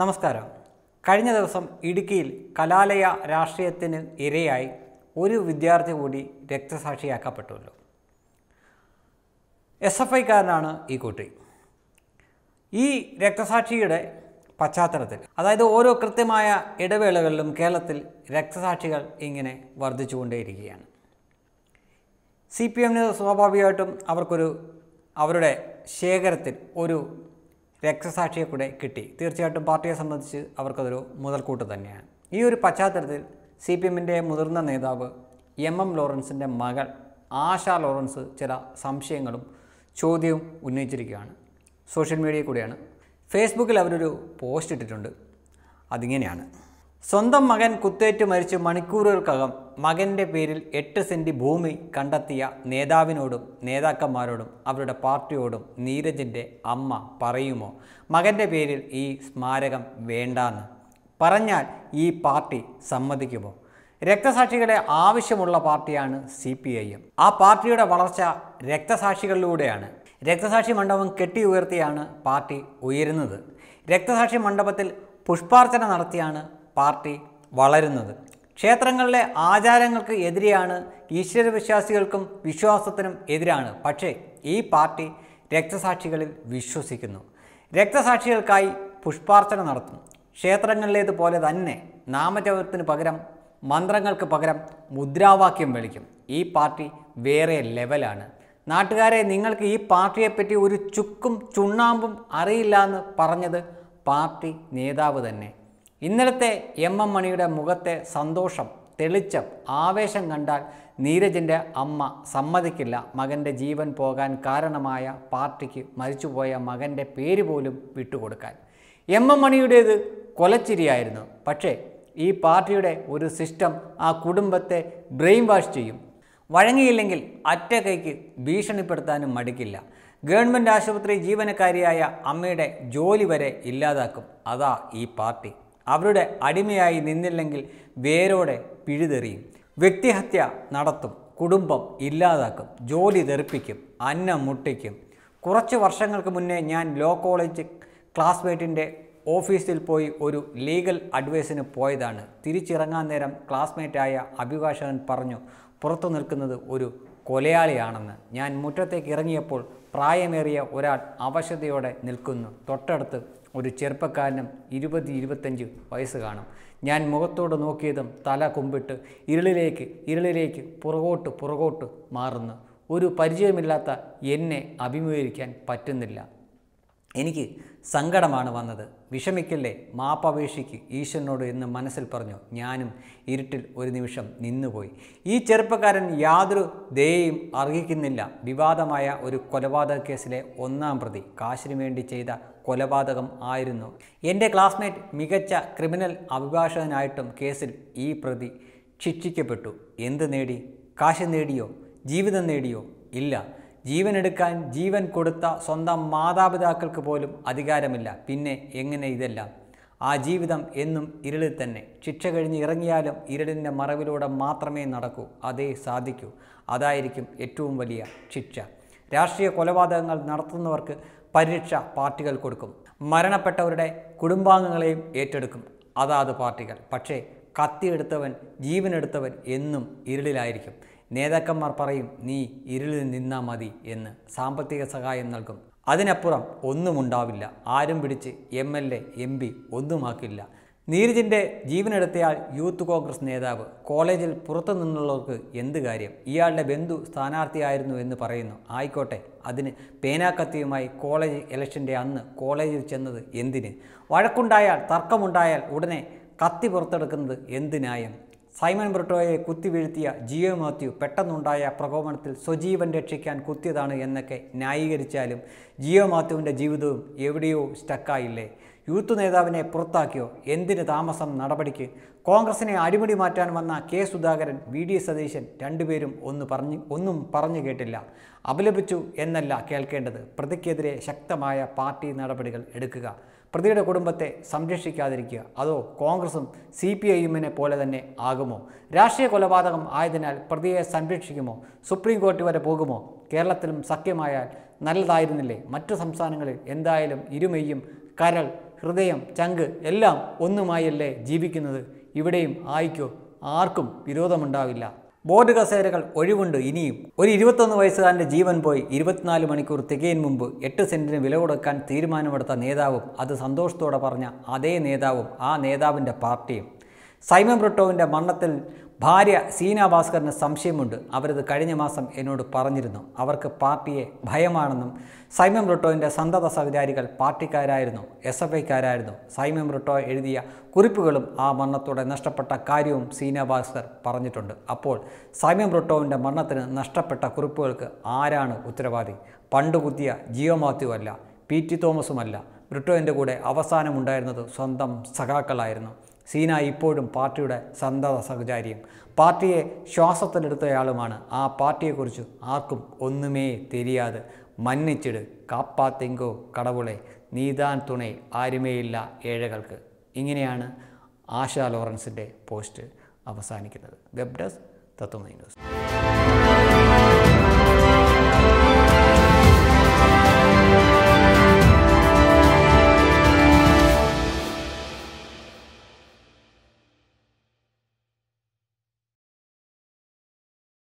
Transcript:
നമസ്കാരം കഴിഞ്ഞ ദിവസം ഇടുക്കിയിൽ കലാലയ രാഷ്ട്രീയത്തിന് ഇരയായി ഒരു വിദ്യാർത്ഥി കൂടി രക്തസാക്ഷിയാക്കപ്പെട്ടുള്ളൂ എസ് എഫ് ഐക്കാരനാണ് ഈ കുട്ടി ഈ രക്തസാക്ഷിയുടെ പശ്ചാത്തലത്തിൽ അതായത് ഓരോ കൃത്യമായ ഇടവേളകളിലും കേരളത്തിൽ രക്തസാക്ഷികൾ ഇങ്ങനെ വർദ്ധിച്ചുകൊണ്ടേയിരിക്കുകയാണ് സി പി എമ്മിന് സ്വാഭാവികമായിട്ടും അവർക്കൊരു അവരുടെ ശേഖരത്തിൽ ഒരു രക്തസാക്ഷിയെ കൂടെ കിട്ടി തീർച്ചയായിട്ടും പാർട്ടിയെ സംബന്ധിച്ച് അവർക്കതൊരു മുതൽക്കൂട്ട് തന്നെയാണ് ഈ ഒരു പശ്ചാത്തലത്തിൽ സി പി എമ്മിൻ്റെ മുതിർന്ന നേതാവ് എം എം ലോറൻസിൻ്റെ മകൾ ആശ ലോറൻസ് ചില സംശയങ്ങളും ചോദ്യവും ഉന്നയിച്ചിരിക്കുകയാണ് സോഷ്യൽ മീഡിയയിൽ കൂടെയാണ് ഫേസ്ബുക്കിൽ അവരൊരു പോസ്റ്റ് ഇട്ടിട്ടുണ്ട് അതിങ്ങനെയാണ് സ്വന്തം മകൻ കുത്തേറ്റ് മരിച്ച് മണിക്കൂറുകൾക്കകം മകൻ്റെ പേരിൽ എട്ട് സെൻറ്റ് ഭൂമി കണ്ടെത്തിയ നേതാവിനോടും നേതാക്കന്മാരോടും അവരുടെ പാർട്ടിയോടും നീരജിൻ്റെ അമ്മ പറയുമോ മകൻ്റെ പേരിൽ ഈ സ്മാരകം വേണ്ടാന്ന് പറഞ്ഞാൽ ഈ പാർട്ടി സമ്മതിക്കുമോ രക്തസാക്ഷികളെ ആവശ്യമുള്ള പാർട്ടിയാണ് സി പി ഐ എം ആ പാർട്ടിയുടെ വളർച്ച രക്തസാക്ഷികളിലൂടെയാണ് രക്തസാക്ഷി മണ്ഡപം കെട്ടി ഉയർത്തിയാണ് പാർട്ടി ഉയരുന്നത് രക്തസാക്ഷി മണ്ഡപത്തിൽ പുഷ്പാർച്ചന നടത്തിയാണ് പാർട്ടി വളരുന്നത് ക്ഷേത്രങ്ങളിലെ ആചാരങ്ങൾക്ക് എതിരെയാണ് ഈശ്വരവിശ്വാസികൾക്കും വിശ്വാസത്തിനും എതിരാണ് പക്ഷേ ഈ പാർട്ടി രക്തസാക്ഷികളിൽ വിശ്വസിക്കുന്നു രക്തസാക്ഷികൾക്കായി പുഷ്പാർച്ചന നടത്തും ക്ഷേത്രങ്ങളിലേതുപോലെ തന്നെ നാമജപത്തിന് പകരം മന്ത്രങ്ങൾക്ക് പകരം മുദ്രാവാക്യം വിളിക്കും ഈ പാർട്ടി വേറെ ലെവലാണ് നാട്ടുകാരെ നിങ്ങൾക്ക് ഈ പാർട്ടിയെപ്പറ്റി ഒരു ചുക്കും ചുണ്ണാമ്പും അറിയില്ല എന്ന് പറഞ്ഞത് പാർട്ടി നേതാവ് തന്നെ ഇന്നലത്തെ എം എം മണിയുടെ മുഖത്തെ സന്തോഷം തെളിച്ചം ആവേശം കണ്ടാൽ നീരജിൻ്റെ അമ്മ സമ്മതിക്കില്ല മകൻ്റെ ജീവൻ പോകാൻ കാരണമായ പാർട്ടിക്ക് മരിച്ചുപോയ മകൻ്റെ പേര് പോലും വിട്ടുകൊടുക്കാൻ എം എം മണിയുടേത് കൊലച്ചിരിയായിരുന്നു പക്ഷേ ഈ പാർട്ടിയുടെ ഒരു സിസ്റ്റം ആ കുടുംബത്തെ ബ്രെയിൻ വാഷ് ചെയ്യും വഴങ്ങിയില്ലെങ്കിൽ അറ്റകൈക്ക് ഭീഷണിപ്പെടുത്താനും മടിക്കില്ല ഗവൺമെൻറ് ആശുപത്രി ജീവനക്കാരിയായ അമ്മയുടെ ജോലി വരെ ഇല്ലാതാക്കും അതാ ഈ പാർട്ടി അവരുടെ അടിമയായി നിന്നില്ലെങ്കിൽ വേരോടെ പിഴുതെറിയും വ്യക്തിഹത്യ നടത്തും കുടുംബം ഇല്ലാതാക്കും ജോലി തെറിപ്പിക്കും അന്നം മുട്ടിക്കും കുറച്ച് വർഷങ്ങൾക്ക് മുന്നേ ഞാൻ ലോ കോളേജ് ക്ലാസ്മേറ്റിൻ്റെ ഓഫീസിൽ പോയി ഒരു ലീഗൽ അഡ്വൈസിന് പോയതാണ് തിരിച്ചിറങ്ങാൻ നേരം ക്ലാസ്മേറ്റായ അഭിഭാഷകൻ പറഞ്ഞു പുറത്തു നിൽക്കുന്നത് ഒരു കൊലയാളിയാണെന്ന് ഞാൻ മുറ്റത്തേക്ക് ഇറങ്ങിയപ്പോൾ പ്രായമേറിയ ഒരാൾ അവശതയോടെ നിൽക്കുന്നു തൊട്ടടുത്ത് ഒരു ചെറുപ്പക്കാരനും ഇരുപത് ഇരുപത്തഞ്ച് വയസ്സ് കാണും ഞാൻ മുഖത്തോട് നോക്കിയതും തല കുമ്പിട്ട് ഇരുളിലേക്ക് ഇരുളിലേക്ക് പുറകോട്ട് പുറകോട്ട് മാറുന്നു ഒരു പരിചയമില്ലാത്ത എന്നെ അഭിമുഖീകരിക്കാൻ പറ്റുന്നില്ല എനിക്ക് സങ്കടമാണ് വന്നത് വിഷമിക്കല്ലേ മാപ്പപേക്ഷിക്ക് ഈശ്വരനോട് എന്ന് മനസ്സിൽ പറഞ്ഞു ഞാനും ഇരുട്ടിൽ ഒരു നിമിഷം നിന്നുപോയി ഈ ചെറുപ്പക്കാരൻ യാതൊരു ദയയും അർഹിക്കുന്നില്ല വിവാദമായ ഒരു കൊലപാതക കേസിലെ ഒന്നാം പ്രതി കാശിനു വേണ്ടി ചെയ്ത കൊലപാതകം ആയിരുന്നു എൻ്റെ ക്ലാസ്മേറ്റ് മികച്ച ക്രിമിനൽ അഭിഭാഷകനായിട്ടും കേസിൽ ഈ പ്രതി ശിക്ഷിക്കപ്പെട്ടു എന്ത് നേടി കാശ് നേടിയോ ജീവിതം നേടിയോ ഇല്ല ജീവൻ എടുക്കാൻ ജീവൻ കൊടുത്ത സ്വന്തം മാതാപിതാക്കൾക്ക് പോലും അധികാരമില്ല പിന്നെ എങ്ങനെ ഇതെല്ലാം ആ ജീവിതം എന്നും ഇരുളിൽ തന്നെ ശിക്ഷ കഴിഞ്ഞ് ഇറങ്ങിയാലും ഇരുളിൻ്റെ മറവിലൂടെ മാത്രമേ നടക്കൂ അതേ സാധിക്കൂ അതായിരിക്കും ഏറ്റവും വലിയ ശിക്ഷ രാഷ്ട്രീയ കൊലപാതകങ്ങൾ നടത്തുന്നവർക്ക് പരിരക്ഷ പാർട്ടികൾ കൊടുക്കും മരണപ്പെട്ടവരുടെ കുടുംബാംഗങ്ങളെയും ഏറ്റെടുക്കും അതാത് പാർട്ടികൾ പക്ഷേ കത്തിയെടുത്തവൻ ജീവനെടുത്തവൻ എന്നും ഇരുളിലായിരിക്കും നേതാക്കന്മാർ പറയും നീ ഇരുളിൽ നിന്നാ മതി എന്ന് സാമ്പത്തിക സഹായം നൽകും അതിനപ്പുറം ഒന്നുമുണ്ടാവില്ല ആരും പിടിച്ച് M L A M P ഒന്നുമാക്കില്ല നീരജിൻ്റെ ജീവനെടുത്തയാൾ യൂത്ത് കോൺഗ്രസ് നേതാവ് കോളേജിൽ പുറത്തു നിന്നുള്ളവർക്ക് എന്ത് കാര്യം ഇയാളുടെ ബന്ധു സ്ഥാനാർത്ഥിയായിരുന്നു എന്ന് പറയുന്നു ആയിക്കോട്ടെ അതിന് പേനാക്കത്തിയുമായി കോളേജ് ഇലക്ഷൻ്റെ അന്ന് കോളേജിൽ ചെന്നത് എന്തിന് വഴക്കുണ്ടായാൽ തർക്കമുണ്ടായാൽ ഉടനെ കത്തി പുറത്തെടുക്കുന്നത് എന്തിനായും സൈമൺ ബ്രിട്ടോയെ കുത്തി വീഴ്ത്തിയ ജിയോ മാത്യു പെട്ടെന്നുണ്ടായ പ്രകോപനത്തിൽ സ്വജീവൻ രക്ഷിക്കാൻ കുത്തിയതാണ് എന്നൊക്കെ ന്യായീകരിച്ചാലും ജിയോ മാത്യുവിൻ്റെ ജീവിതവും എവിടെയോ സ്റ്റക്കായില്ലേ യൂത്ത് നേതാവിനെ പുറത്താക്കിയോ എന്തിന് താമസം നടപടിക്ക് കോൺഗ്രസിനെ അടിമുടി മാറ്റാൻ വന്ന K Sudhakaran V D Satheesan രണ്ടുപേരും ഒന്ന് പറഞ്ഞു ഒന്നും പറഞ്ഞു കേട്ടില്ല അപലപിച്ചു എന്നല്ല കേൾക്കേണ്ടത് പ്രതിക്കെതിരെ ശക്തമായ പാർട്ടി നടപടികൾ എടുക്കുക പ്രതിയുടെ കുടുംബത്തെ സംരക്ഷിക്കാതിരിക്കുക അതോ കോൺഗ്രസും സി പി ഐയുമിനെ പോലെ തന്നെ ആകുമോ രാഷ്ട്രീയ കൊലപാതകം ആയതിനാൽ പ്രതിയെ സംരക്ഷിക്കുമോ സുപ്രീം കോടതി വരെ പോകുമോ കേരളത്തിലും സഖ്യമായാൽ നല്ലതായിരുന്നില്ലേ മറ്റു സംസ്ഥാനങ്ങളിൽ എന്തായാലും ഇരുമയും കരൾ ഹൃദയം ചങ്ക് എല്ലാം ഒന്നുമായല്ലേ ജീവിക്കുന്നത് ഇവിടെയും ആയിക്കോ ആർക്കും വിരോധമുണ്ടാവില്ല ബോർഡ് കസേരകൾ ഒഴിവുണ്ട് ഇനിയും ഒരു ഇരുപത്തൊന്ന് വയസ്സുകാരൻ്റെ ജീവൻ പോയി ഇരുപത്തിനാല് മണിക്കൂർ തികയും മുമ്പ് എട്ട് സെൻറ്റിന് വില കൊടുക്കാൻ തീരുമാനമെടുത്ത നേതാവും അത് സന്തോഷത്തോടെ പറഞ്ഞ അതേ നേതാവും ആ നേതാവിൻ്റെ പാർട്ടിയും സൈമൻ ബ്രിട്ടോവിൻ്റെ മരണത്തിൽ ഭാര്യ സീന ഭാസ്കറിന് സംശയമുണ്ട് അവരത് കഴിഞ്ഞ മാസം എന്നോട് പറഞ്ഞിരുന്നു അവർക്ക് പാർട്ടിയെ ഭയമാണെന്നും സൈമൻ റിട്ടോയിൻ്റെ സന്തത സഹചാരികൾ പാർട്ടിക്കാരായിരുന്നു എസ് എഫ് ഐക്കാരായിരുന്നു സൈമ്യം റിട്ടോ എഴുതിയ കുറിപ്പുകളും ആ മരണത്തോടെ നഷ്ടപ്പെട്ട കാര്യവും സീന ഭാസ്കർ പറഞ്ഞിട്ടുണ്ട് അപ്പോൾ സൈമൻ റിട്ടോവിൻ്റെ മരണത്തിന് നഷ്ടപ്പെട്ട കുറിപ്പുകൾക്ക് ആരാണ് ഉത്തരവാദി പണ്ട് കുത്തിയ ജിയോ മാത്യു അല്ല പി ടി തോമസുമല്ല റിട്ടോയിൻ്റെ കൂടെ അവസാനമുണ്ടായിരുന്നത് സ്വന്തം സഖാക്കളായിരുന്നു സീന ഇപ്പോഴും പാർട്ടിയുടെ സന്തത സഹചാരിയും പാർട്ടിയെ ശ്വാസത്തിലെടുത്തയാളുമാണ് ആ പാർട്ടിയെക്കുറിച്ച് ആർക്കും ഒന്നുമേ തെരിയാതെ മന്നിച്ചിട് കാപ്പാത്തെങ്കോ കടവുളെ നീതാൻ തുണേ ആരുമേയില്ല ഏഴകൾക്ക് ഇങ്ങനെയാണ് ആശാ ലോറൻസിൻ്റെ പോസ്റ്റ് അവസാനിക്കുന്നത് വെബ് ഡെസ്ക് തത്വമൈ ന്യൂസ്